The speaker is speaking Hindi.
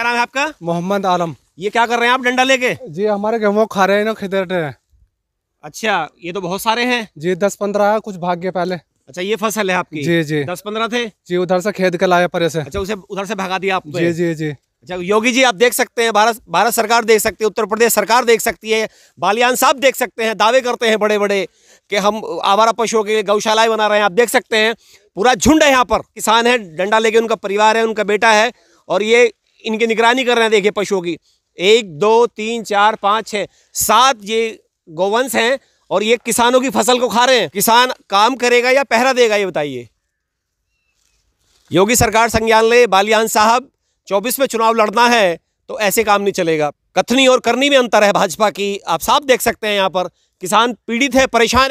क्या नाम है आपका मोहम्मद आलम ये क्या कर रहे हैं आप डंडा लेके जी हमारे गेहूँ खा रहे हैं ना खिदड़ रहे अच्छा ये तो बहुत सारे हैं जी दस पंद्रह कुछ भाग गए पहले अच्छा ये फसल है आपकी जी जी दस पंद्रह थे जी उधर से खेद के लाए परे से अच्छा उसे उधर से भगा दिया आपको जी जी जी अच्छा योगी जी आप देख सकते हैं भारत भारत सरकार देख सकती है उत्तर प्रदेश सरकार देख सकती है बालियान साहब देख सकते हैं दावे करते हैं बड़े बड़े कि हम आवारा पशुओं के लिए गौशालाएं बना रहे हैं आप देख सकते हैं पूरा झुंड है यहाँ पर किसान है डंडा लेके उनका परिवार है उनका बेटा है और ये इनकी निगरानी कर रहे हैं देखिए पशुओं की एक दो तीन चार पाँच छः सात ये गोवंश हैं और ये किसानों की फसल को खा रहे हैं किसान काम करेगा या पहरा देगा ये बताइए योगी सरकार संज्ञान ले बालियान साहब चौबीस में चुनाव लड़ना है तो ऐसे काम नहीं चलेगा कथनी और करनी में अंतर है भाजपा की आप साफ देख सकते हैं यहाँ पर किसान पीड़ित है परेशान